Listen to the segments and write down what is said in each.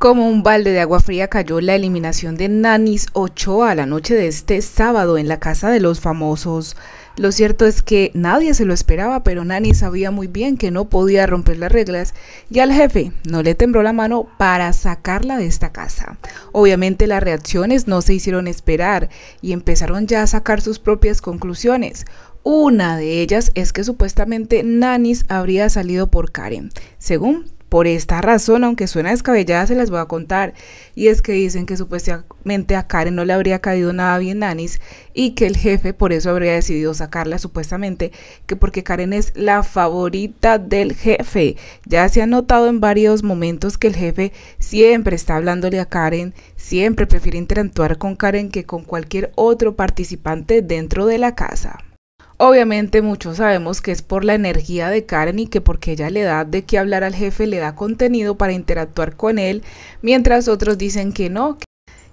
Como un balde de agua fría cayó la eliminación de Nanis Ochoa a la noche de este sábado en la casa de los famosos. Lo cierto es que nadie se lo esperaba, pero Nanis sabía muy bien que no podía romper las reglas y al jefe no le tembló la mano para sacarla de esta casa. Obviamente las reacciones no se hicieron esperar y empezaron ya a sacar sus propias conclusiones. Una de ellas es que supuestamente Nanis habría salido por Karen, según por esta razón, aunque suena descabellada, se las voy a contar. Y es que dicen que supuestamente a Karen no le habría caído nada bien Anis y que el jefe por eso habría decidido sacarla supuestamente, que porque Karen es la favorita del jefe. Ya se ha notado en varios momentos que el jefe siempre está hablándole a Karen, siempre prefiere interactuar con Karen que con cualquier otro participante dentro de la casa. Obviamente muchos sabemos que es por la energía de Karen y que porque ella le da de qué hablar al jefe, le da contenido para interactuar con él, mientras otros dicen que no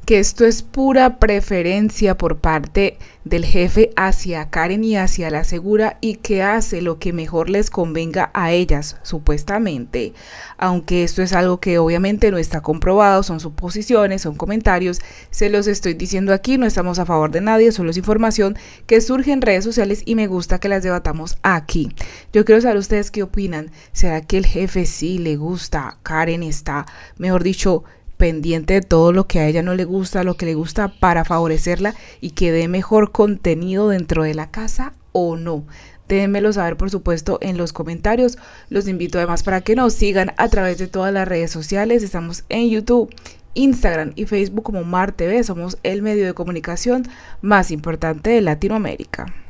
que esto es pura preferencia por parte del jefe hacia Karen y hacia la segura y que hace lo que mejor les convenga a ellas, supuestamente. Aunque esto es algo que obviamente no está comprobado, son suposiciones, son comentarios, se los estoy diciendo aquí, no estamos a favor de nadie, solo es información que surge en redes sociales y me gusta que las debatamos aquí. Yo quiero saber ustedes qué opinan, ¿será que el jefe sí le gusta? Karen está, mejor dicho, pendiente de todo lo que a ella no le gusta, lo que le gusta para favorecerla y que dé mejor contenido dentro de la casa o no. Déjenmelo saber, por supuesto, en los comentarios. Los invito además para que nos sigan a través de todas las redes sociales. Estamos en YouTube, Instagram y Facebook como Mar TV. Somos el medio de comunicación más importante de Latinoamérica.